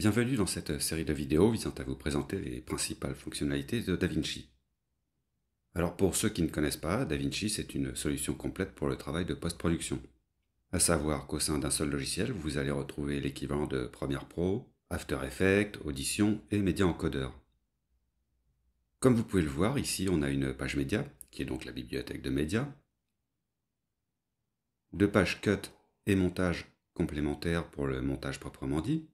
Bienvenue dans cette série de vidéos visant à vous présenter les principales fonctionnalités de DaVinci. Alors pour ceux qui ne connaissent pas, DaVinci c'est une solution complète pour le travail de post-production. À savoir qu'au sein d'un seul logiciel, vous allez retrouver l'équivalent de Premiere Pro, After Effects, Audition et Media Encoder. Comme vous pouvez le voir, ici on a une page média, qui est donc la bibliothèque de médias, deux pages cut et montage complémentaires pour le montage proprement dit,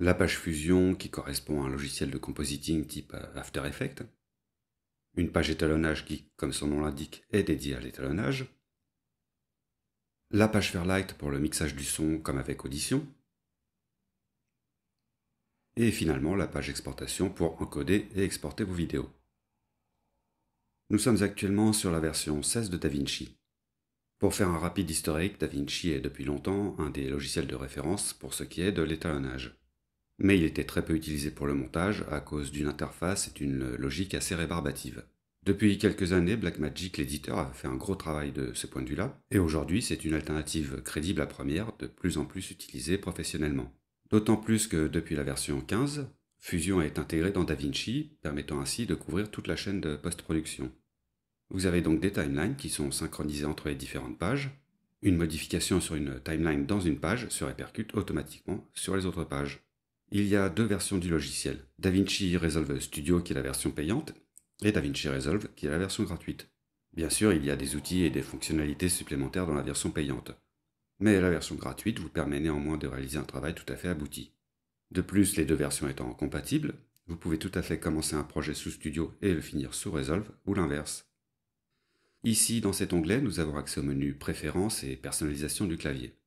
la page fusion qui correspond à un logiciel de compositing type euh, After Effects, une page étalonnage qui, comme son nom l'indique, est dédiée à l'étalonnage, la page Fairlight pour le mixage du son comme avec Audition, et finalement la page exportation pour encoder et exporter vos vidéos. Nous sommes actuellement sur la version 16 de DaVinci. Pour faire un rapide historique, DaVinci est depuis longtemps un des logiciels de référence pour ce qui est de l'étalonnage mais il était très peu utilisé pour le montage à cause d'une interface et d'une logique assez rébarbative. Depuis quelques années, Blackmagic, l'éditeur, a fait un gros travail de ce point de vue-là, et aujourd'hui c'est une alternative crédible à première, de plus en plus utilisée professionnellement. D'autant plus que depuis la version 15, Fusion est intégrée dans DaVinci, permettant ainsi de couvrir toute la chaîne de post-production. Vous avez donc des timelines qui sont synchronisées entre les différentes pages. Une modification sur une timeline dans une page se répercute automatiquement sur les autres pages il y a deux versions du logiciel. DaVinci Resolve Studio qui est la version payante et DaVinci Resolve qui est la version gratuite. Bien sûr, il y a des outils et des fonctionnalités supplémentaires dans la version payante. Mais la version gratuite vous permet néanmoins de réaliser un travail tout à fait abouti. De plus, les deux versions étant compatibles, vous pouvez tout à fait commencer un projet sous Studio et le finir sous Resolve ou l'inverse. Ici, dans cet onglet, nous avons accès au menu Préférences et Personnalisation du clavier.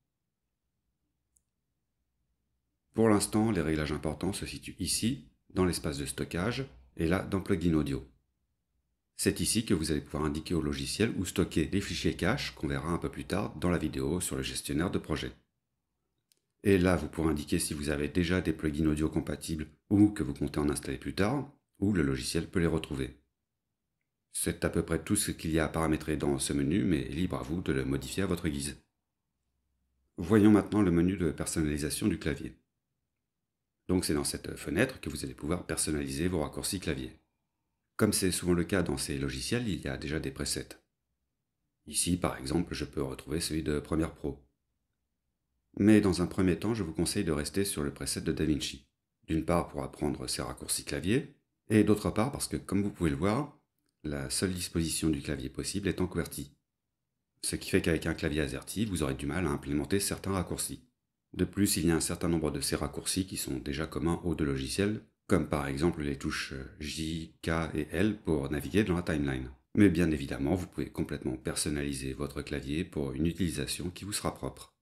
Pour l'instant, les réglages importants se situent ici, dans l'espace de stockage, et là dans Plugin Audio. C'est ici que vous allez pouvoir indiquer au logiciel où stocker les fichiers cache qu'on verra un peu plus tard dans la vidéo sur le gestionnaire de projet. Et là, vous pourrez indiquer si vous avez déjà des plugins audio compatibles ou que vous comptez en installer plus tard, ou le logiciel peut les retrouver. C'est à peu près tout ce qu'il y a à paramétrer dans ce menu, mais libre à vous de le modifier à votre guise. Voyons maintenant le menu de personnalisation du clavier. Donc c'est dans cette euh, fenêtre que vous allez pouvoir personnaliser vos raccourcis clavier. Comme c'est souvent le cas dans ces logiciels, il y a déjà des presets. Ici, par exemple, je peux retrouver celui de Premiere Pro. Mais dans un premier temps, je vous conseille de rester sur le preset de DaVinci. D'une part pour apprendre ces raccourcis clavier, et d'autre part parce que, comme vous pouvez le voir, la seule disposition du clavier possible est en QWERTY. Ce qui fait qu'avec un clavier AZERTY, vous aurez du mal à implémenter certains raccourcis. De plus, il y a un certain nombre de ces raccourcis qui sont déjà communs aux deux logiciels, comme par exemple les touches J, K et L pour naviguer dans la timeline. Mais bien évidemment, vous pouvez complètement personnaliser votre clavier pour une utilisation qui vous sera propre.